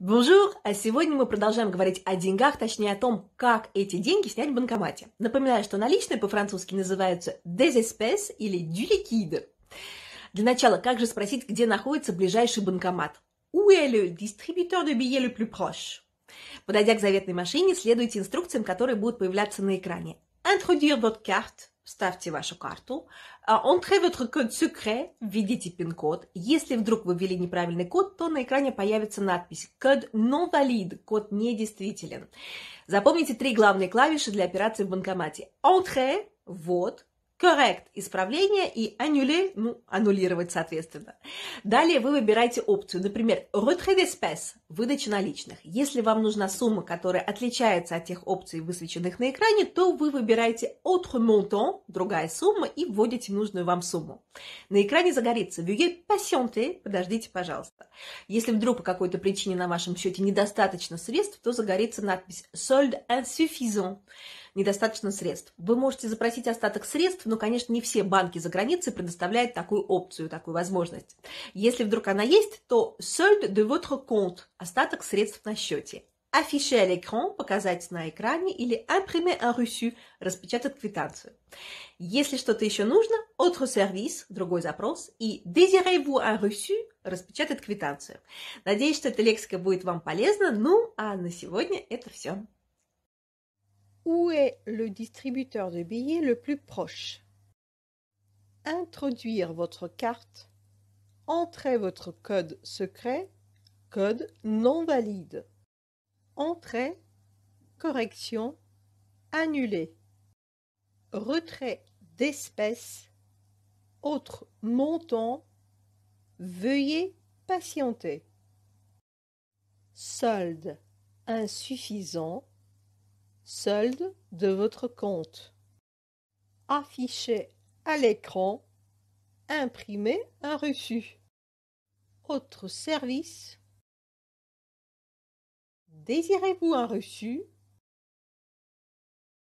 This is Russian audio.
Бонжур! А сегодня мы продолжаем говорить о деньгах, точнее о том, как эти деньги снять в банкомате. Напоминаю, что наличные по-французски называются des espèces или du liquide. Для начала, как же спросить, где находится ближайший банкомат? Où est le distributeur de billets le plus proche? Подойдя к заветной машине, следуйте инструкциям, которые будут появляться на экране. Introduire votre carte. Вставьте вашу карту. А, Entrez votre code secret. Введите пин-код. Если вдруг вы ввели неправильный код, то на экране появится надпись «Код non valide», «Код недействителен». Запомните три главные клавиши для операции в банкомате. Entrée, ввод, Correct – исправление и annuler – ну, аннулировать, соответственно. Далее вы выбираете опцию, например, retrait d'espèces – выдача наличных. Если вам нужна сумма, которая отличается от тех опций, высвеченных на экране, то вы выбираете autre montant – другая сумма, и вводите нужную вам сумму. На экране загорится «Veuillez patienter» – подождите, пожалуйста. Если вдруг по какой-то причине на вашем счете недостаточно средств, то загорится надпись «Solde insuffisant» недостаточно средств. Вы можете запросить остаток средств, но, конечно, не все банки за границей предоставляют такую опцию, такую возможность. Если вдруг она есть, то solde de votre compte – остаток средств на счете. Afficher à l'écran – показать на экране или imprimer un reçu – распечатать квитанцию. Если что-то еще нужно, autre service – другой запрос, и désirez-vous un reçu – распечатать квитанцию. Надеюсь, что эта лексика будет вам полезна. Ну, а на сегодня это все. Où est le distributeur de billets le plus proche Introduire votre carte. Entrez votre code secret, code non valide. Entrée, correction, annuler. Retrait d'espèces, autre montant, veuillez patienter. Solde insuffisant, solde de votre compte. Afficher à l'écran, imprimez un reçu. Autre service. Désirez-vous un reçu